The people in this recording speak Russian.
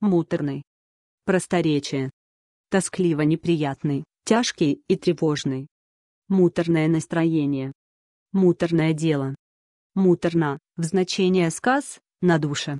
муторный. Просторечие. Тоскливо неприятный, тяжкий и тревожный. Муторное настроение. Муторное дело. Муторно, в значении сказ, на душе.